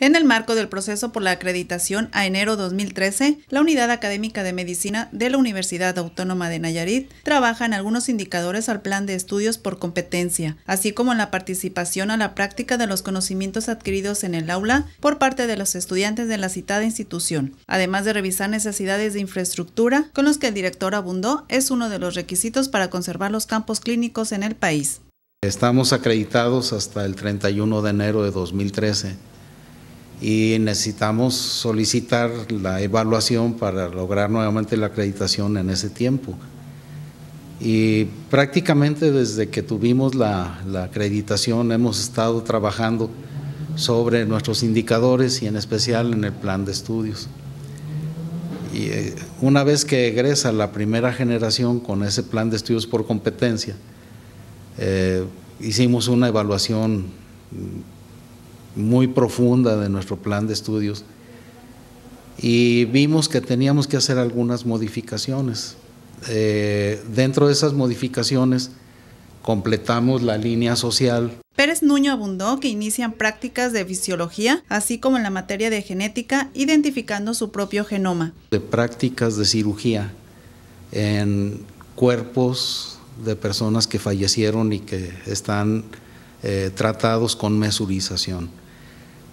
En el marco del proceso por la acreditación a enero 2013, la Unidad Académica de Medicina de la Universidad Autónoma de Nayarit trabaja en algunos indicadores al plan de estudios por competencia, así como en la participación a la práctica de los conocimientos adquiridos en el aula por parte de los estudiantes de la citada institución, además de revisar necesidades de infraestructura con los que el director abundó es uno de los requisitos para conservar los campos clínicos en el país. Estamos acreditados hasta el 31 de enero de 2013 y necesitamos solicitar la evaluación para lograr nuevamente la acreditación en ese tiempo. Y prácticamente desde que tuvimos la, acreditación hemos estado trabajando sobre nuestros indicadores y en especial en el plan de estudios. Y eh, una vez que egresa la primera generación con ese plan de estudios por competencia, eh, hicimos una evaluación mm, muy profunda de nuestro plan de estudios y vimos que teníamos que hacer algunas modificaciones. Eh, dentro de esas modificaciones completamos la línea social. Pérez Nuño abundó que inician prácticas de fisiología, así como en la materia de genética, identificando su propio genoma. De prácticas de cirugía en cuerpos de personas que fallecieron y que están eh, tratados con mesurización.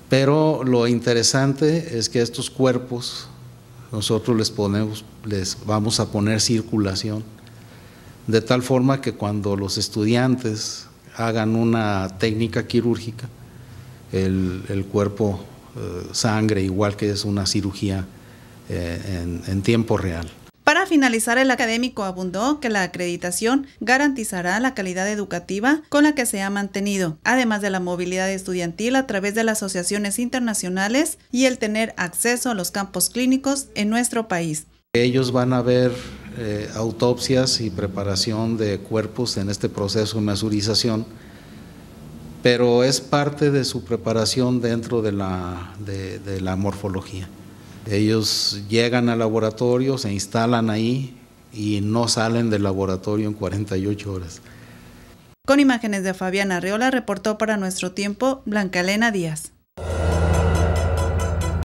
Pero lo interesante es que estos cuerpos nosotros les vamos a poner circulación, de tal forma que cuando los estudiantes hagan una técnica quirúrgica, el, cuerpo eh, sangre igual que es una cirugía eh, en tiempo real finalizar, el académico abundó que la acreditación garantizará la calidad educativa con la que se ha mantenido, además de la movilidad estudiantil a través de las asociaciones internacionales y el tener acceso a los campos clínicos en nuestro país. Ellos van a ver eh, autopsias y preparación de cuerpos en este proceso de mesurización, pero es parte de su preparación dentro de la morfología. Ellos llegan al laboratorio, se instalan ahí y no salen del laboratorio en 48 horas. Con imágenes de Fabiana Arreola reportó para nuestro tiempo Blanca Elena Díaz.